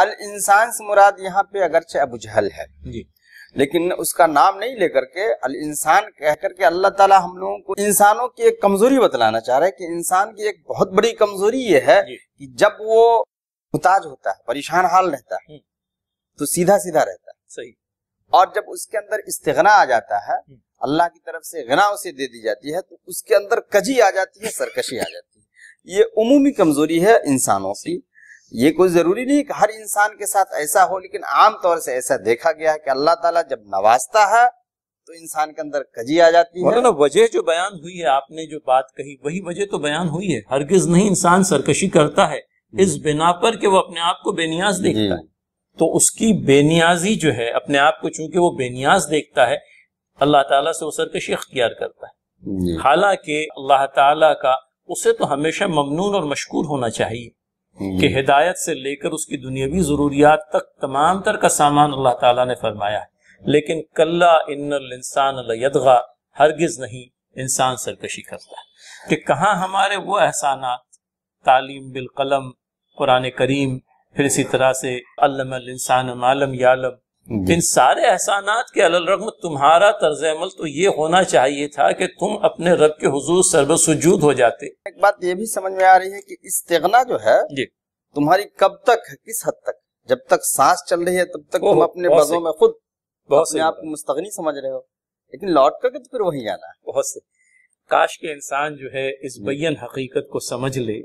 अल इंसान से मुराद यहाँ पे अगरचे अबू जहल है जी लेकिन उसका नाम नहीं लेकर के अल इंसान कह करके अल्लाह ताला हम लोगों को इंसानों की एक कमजोरी बतलाना चाह रहा है कि इंसान की एक बहुत बड़ी कमजोरी ये है कि जब वो मुताज होता है परेशान हाल रहता है हम्म। तो सीधा सीधा रहता है सही और जब उसके अंदर इस्तना आ जाता है हम्म। अल्लाह की तरफ से गना उसे दे दी जाती है तो उसके अंदर कजी आ जाती है सरकशी आ जाती है ये उमूमी कमजोरी है इंसानों की ये कोई जरूरी नहीं कि हर इंसान के साथ ऐसा हो लेकिन आमतौर से ऐसा देखा गया है कि अल्लाह ताला जब नवाजता है तो इंसान के अंदर कजी आ जाती है ना वजह जो बयान हुई है आपने जो बात कही वही वजह तो बयान हुई है हरगिज नहीं इंसान सरकशी करता है इस बिना पर कि वो अपने आप को बेनियाज देखता है तो उसकी बेनियाजी जो है अपने आप को चूंकि वो बेनियाज देखता है अल्लाह ताला से वो सरकशी अख्तियार करता है हालांकि अल्लाह ताला का उसे तो हमेशा ममनून और मशकूर होना चाहिए कि हिदायत से लेकर उसकी दुनियावी ज़रूरियात तक तमाम तर का सामान अल्लाह ताला ने फरमाया है लेकिन कल्ला इन्नल इंसान लयदगा हरगिज़ नहीं इंसान सरकशी करता है कि कहाँ हमारे वो एहसानात तालीम बिलकलम कुरान करीम फिर इसी तरह से अल्लम इंसान मालम यालम इन सारे एहसानात के रकम तुम्हारा तर्ज अमल तो ये होना चाहिए था कि तुम अपने रब के हजूर सर्वसुजूद हो जाते एक बात ये भी समझ में आ रही है कि तेगना जो है तुम्हारी कब तक है किस हद तक जब तक सांस चल रही है तब तक तुम अपने बजों में खुद बहुत से आप मुस्तगनी समझ रहे हो लेकिन लौट करके तो फिर वही आना है बहुत से काश के इंसान जो है इस बैन हकीकत को समझ ले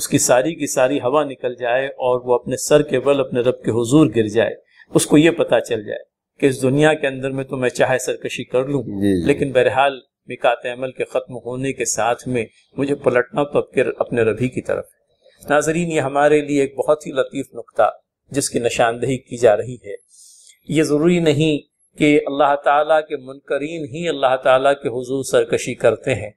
उसकी सारी की सारी हवा निकल जाए और वो अपने सर के बल अपने रब के हजूर गिर जाए उसको ये पता चल जाए कि इस दुनिया के अंदर में तो मैं चाहे सरकशी कर लूँ लेकिन बहरहाल मिकात अमल के ख़त्म होने के साथ में मुझे पलटना तो अपने रभी की तरफ है नाजरीन ये हमारे लिए एक बहुत ही लतीफ़ नुकता जिसकी निशानदेही की जा रही है ये ज़रूरी नहीं कि अल्लाह ताला के मुनकरीन ही अल्लाह ताला के हुजूर सरकशी करते हैं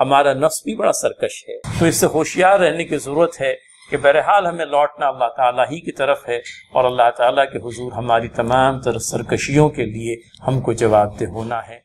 हमारा नफ्स भी बड़ा सरकश है तो इससे होशियार रहने की ज़रूरत है कि बहरहाल हमें लौटना अल्लाह ताला ही की तरफ है और अल्लाह ताला के हुजूर हमारी तमाम तर सरकशियों के लिए हमको जवाब दे होना है